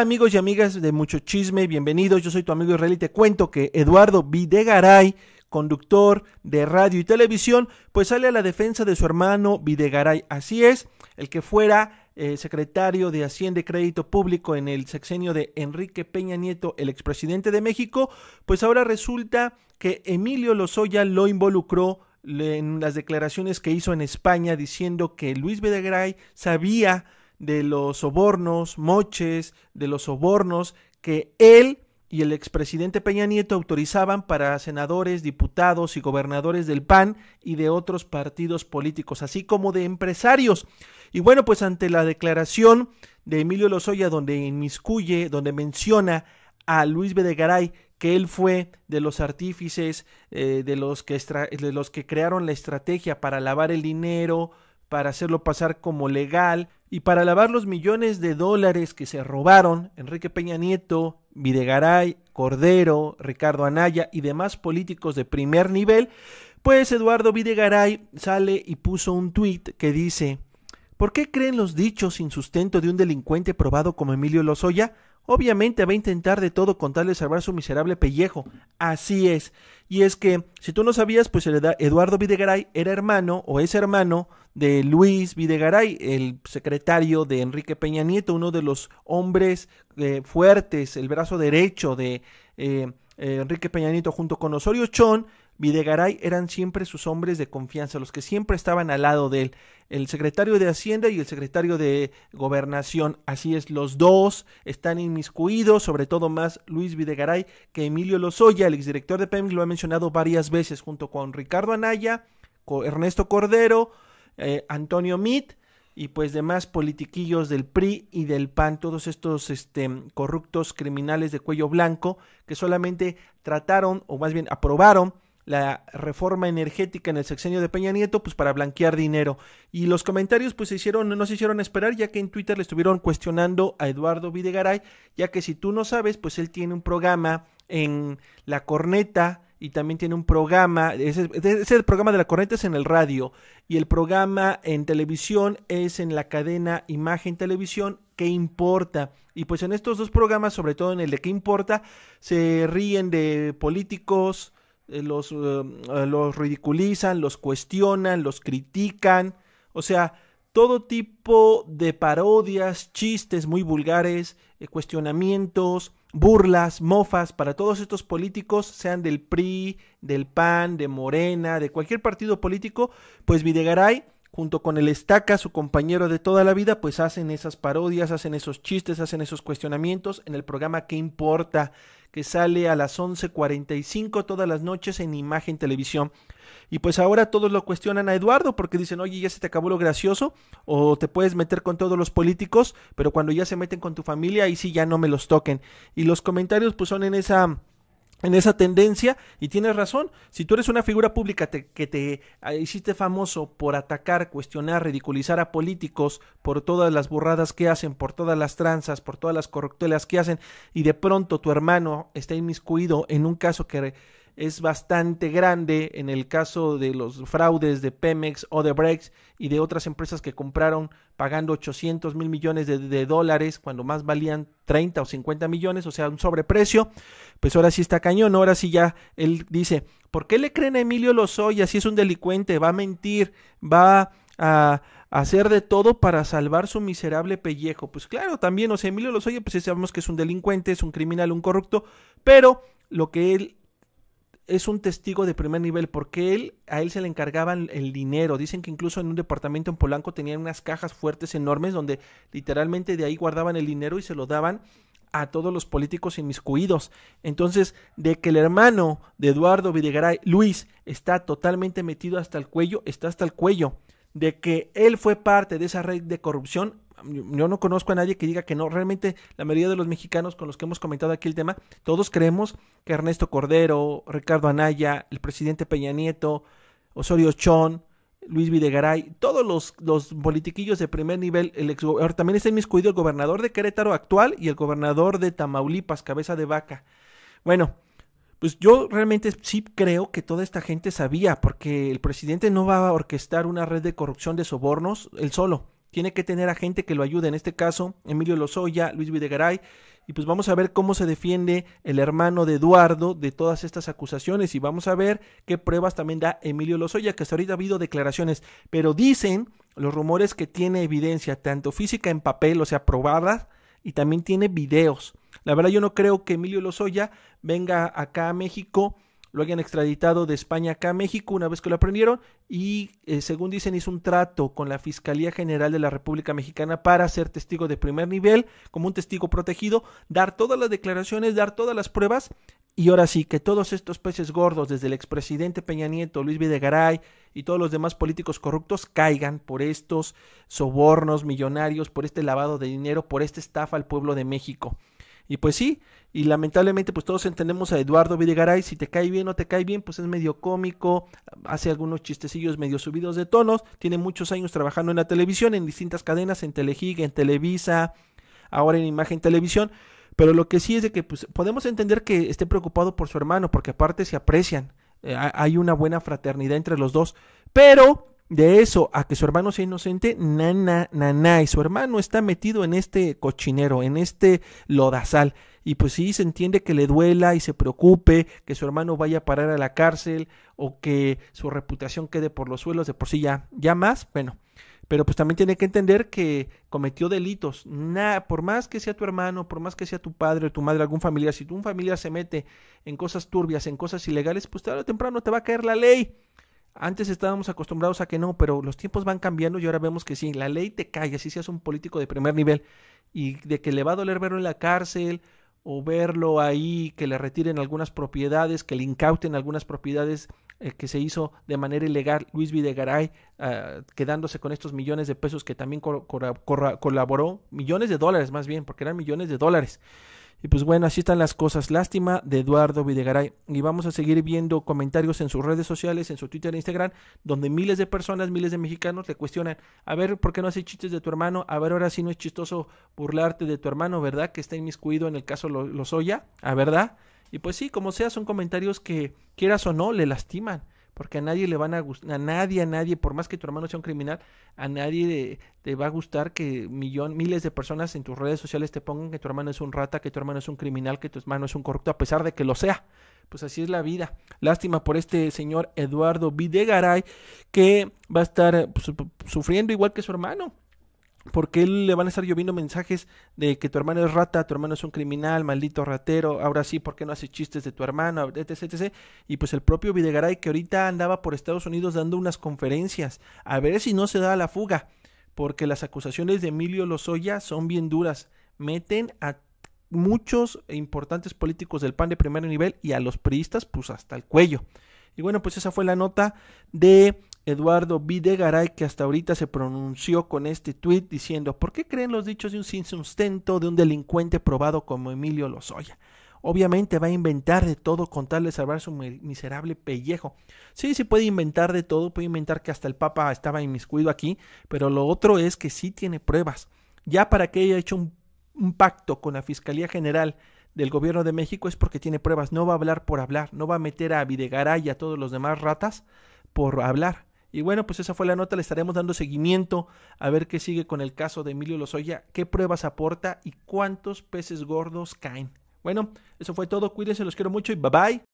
amigos y amigas de Mucho Chisme, bienvenidos. Yo soy tu amigo Israel y te cuento que Eduardo Videgaray, conductor de radio y televisión, pues sale a la defensa de su hermano Videgaray. Así es, el que fuera eh, secretario de Hacienda y Crédito Público en el sexenio de Enrique Peña Nieto, el expresidente de México, pues ahora resulta que Emilio Lozoya lo involucró en las declaraciones que hizo en España diciendo que Luis Videgaray sabía de los sobornos, moches, de los sobornos que él y el expresidente Peña Nieto autorizaban para senadores, diputados y gobernadores del PAN y de otros partidos políticos, así como de empresarios. Y bueno, pues ante la declaración de Emilio Lozoya, donde inmiscuye, donde menciona a Luis Bedegaray, que él fue de los artífices, eh, de, los que de los que crearon la estrategia para lavar el dinero, para hacerlo pasar como legal y para lavar los millones de dólares que se robaron Enrique Peña Nieto, Videgaray, Cordero, Ricardo Anaya y demás políticos de primer nivel, pues Eduardo Videgaray sale y puso un tuit que dice, ¿por qué creen los dichos sin sustento de un delincuente probado como Emilio Lozoya? Obviamente va a intentar de todo contarle tal de salvar su miserable pellejo. Así es. Y es que, si tú no sabías, pues Eduardo Videgaray era hermano o es hermano de Luis Videgaray, el secretario de Enrique Peña Nieto, uno de los hombres eh, fuertes, el brazo derecho de eh, eh, Enrique Peña Nieto junto con Osorio Chón, Videgaray eran siempre sus hombres de confianza, los que siempre estaban al lado de él, el secretario de Hacienda y el secretario de Gobernación. Así es, los dos están inmiscuidos, sobre todo más Luis Videgaray que Emilio Lozoya, el exdirector de PEMS, lo ha mencionado varias veces, junto con Ricardo Anaya, Ernesto Cordero, eh, Antonio Mit, y pues demás politiquillos del PRI y del PAN, todos estos este, corruptos criminales de cuello blanco que solamente trataron o más bien aprobaron la reforma energética en el sexenio de Peña Nieto, pues para blanquear dinero. Y los comentarios pues se hicieron, no se hicieron esperar, ya que en Twitter le estuvieron cuestionando a Eduardo Videgaray, ya que si tú no sabes, pues él tiene un programa en La Corneta y también tiene un programa, ese, el programa de la corneta es en el radio y el programa en televisión es en la cadena Imagen Televisión, ¿qué importa? Y pues en estos dos programas, sobre todo en el de ¿qué importa? Se ríen de políticos, eh, los, eh, eh, los ridiculizan, los cuestionan, los critican, o sea, todo tipo de parodias, chistes muy vulgares, cuestionamientos, burlas, mofas para todos estos políticos, sean del PRI, del PAN, de Morena, de cualquier partido político, pues Videgaray junto con el Estaca, su compañero de toda la vida, pues hacen esas parodias, hacen esos chistes, hacen esos cuestionamientos en el programa ¿Qué importa? que sale a las 11.45 todas las noches en Imagen Televisión. Y pues ahora todos lo cuestionan a Eduardo porque dicen, oye, ya se te acabó lo gracioso o te puedes meter con todos los políticos, pero cuando ya se meten con tu familia, ahí sí ya no me los toquen. Y los comentarios pues son en esa en esa tendencia y tienes razón. Si tú eres una figura pública que te ah, hiciste famoso por atacar, cuestionar, ridiculizar a políticos por todas las burradas que hacen, por todas las tranzas, por todas las corruptelas que hacen y de pronto tu hermano está inmiscuido en un caso que es bastante grande en el caso de los fraudes de Pemex o de Brex y de otras empresas que compraron pagando 800 mil millones de, de, dólares cuando más valían 30 o 50 millones, o sea, un sobreprecio, pues ahora sí está cañón, ahora sí ya él dice, ¿por qué le creen a Emilio Lozoya si es un delincuente? Va a mentir, va a hacer de todo para salvar su miserable pellejo. Pues claro, también, o sea, Emilio Lozoya, pues sabemos que es un delincuente, es un criminal, un corrupto, pero lo que él es un testigo de primer nivel porque él, a él se le encargaban el dinero. Dicen que incluso en un departamento en Polanco tenían unas cajas fuertes enormes donde literalmente de ahí guardaban el dinero y se lo daban a todos los políticos inmiscuidos. Entonces, de que el hermano de Eduardo Videgaray, Luis, está totalmente metido hasta el cuello, está hasta el cuello. De que él fue parte de esa red de corrupción, yo no conozco a nadie que diga que no. Realmente la mayoría de los mexicanos con los que hemos comentado aquí el tema, todos creemos que Ernesto Cordero, Ricardo Anaya, el presidente Peña Nieto, Osorio Chón, Luis Videgaray, todos los, los politiquillos de primer nivel, el también está inmiscuido el gobernador de Querétaro actual y el gobernador de Tamaulipas, cabeza de vaca. Bueno, pues yo realmente sí creo que toda esta gente sabía, porque el presidente no va a orquestar una red de corrupción de sobornos él solo tiene que tener a gente que lo ayude, en este caso Emilio Lozoya, Luis Videgaray, y pues vamos a ver cómo se defiende el hermano de Eduardo de todas estas acusaciones y vamos a ver qué pruebas también da Emilio Lozoya, que hasta ahorita ha habido declaraciones, pero dicen los rumores que tiene evidencia, tanto física en papel, o sea, probada, y también tiene videos. La verdad yo no creo que Emilio Lozoya venga acá a México lo hayan extraditado de España acá a México una vez que lo aprendieron y eh, según dicen hizo un trato con la Fiscalía General de la República Mexicana para ser testigo de primer nivel, como un testigo protegido, dar todas las declaraciones, dar todas las pruebas y ahora sí que todos estos peces gordos, desde el expresidente Peña Nieto, Luis Videgaray y todos los demás políticos corruptos caigan por estos sobornos millonarios, por este lavado de dinero, por esta estafa al pueblo de México. Y pues sí, y lamentablemente pues todos entendemos a Eduardo Videgaray, si te cae bien o te cae bien, pues es medio cómico, hace algunos chistecillos medio subidos de tonos, tiene muchos años trabajando en la televisión, en distintas cadenas, en Telehig en Televisa, ahora en Imagen Televisión, pero lo que sí es de que pues, podemos entender que esté preocupado por su hermano, porque aparte se aprecian, eh, hay una buena fraternidad entre los dos, pero de eso a que su hermano sea inocente, nana, nana, y su hermano está metido en este cochinero, en este lodazal. Y pues sí, se entiende que le duela y se preocupe, que su hermano vaya a parar a la cárcel o que su reputación quede por los suelos de por sí ya, ya más, bueno. Pero pues también tiene que entender que cometió delitos. Nada, por más que sea tu hermano, por más que sea tu padre o tu madre, algún familiar, si tu familia familiar se mete en cosas turbias, en cosas ilegales, pues tarde o temprano te va a caer la ley antes estábamos acostumbrados a que no, pero los tiempos van cambiando y ahora vemos que sí, la ley te calla, si seas un político de primer nivel y de que le va a doler verlo en la cárcel o verlo ahí, que le retiren algunas propiedades, que le incauten algunas propiedades eh, que se hizo de manera ilegal Luis Videgaray, ah, quedándose con estos millones de pesos que también colaboró, millones de dólares más bien, porque eran millones de dólares. Y pues bueno, así están las cosas. Lástima de Eduardo Videgaray. Y vamos a seguir viendo comentarios en sus redes sociales, en su Twitter e Instagram, donde miles de personas, miles de mexicanos le cuestionan, a ver, ¿por qué no hace chistes de tu hermano? A ver, ahora sí no es chistoso burlarte de tu hermano, ¿verdad? Que está inmiscuido en el caso soya ¿a verdad? Y pues sí, como sea, son comentarios que quieras o no, le lastiman porque a nadie le van a gustar, a nadie, a nadie, por más que tu hermano sea un criminal, a nadie te va a gustar que millón, miles de personas en tus redes sociales te pongan que tu hermano es un rata, que tu hermano es un criminal, que tu hermano es un corrupto, a pesar de que lo sea. Pues así es la vida. Lástima por este señor Eduardo Videgaray, que va a estar eh, sufriendo igual que su hermano. Porque le van a estar lloviendo mensajes de que tu hermano es rata, tu hermano es un criminal, maldito ratero, ahora sí, ¿por qué no hace chistes de tu hermano, etc, etc? Y pues el propio Videgaray que ahorita andaba por Estados Unidos dando unas conferencias, a ver si no se da la fuga, porque las acusaciones de Emilio Lozoya son bien duras, meten a muchos importantes políticos del PAN de primer nivel y a los priistas pues hasta el cuello. Y bueno, pues esa fue la nota de Eduardo Videgaray, que hasta ahorita se pronunció con este tuit diciendo, ¿por qué creen los dichos de un sustento de un delincuente probado como Emilio Lozoya? Obviamente va a inventar de todo con tal de salvar su miserable pellejo. Sí, sí puede inventar de todo, puede inventar que hasta el Papa estaba inmiscuido aquí, pero lo otro es que sí tiene pruebas. Ya para que haya hecho un, un pacto con la Fiscalía General del gobierno de México es porque tiene pruebas, no va a hablar por hablar, no va a meter a Videgaray y a todos los demás ratas por hablar. Y bueno, pues esa fue la nota, le estaremos dando seguimiento a ver qué sigue con el caso de Emilio Lozoya, qué pruebas aporta y cuántos peces gordos caen. Bueno, eso fue todo, cuídense, los quiero mucho y bye bye.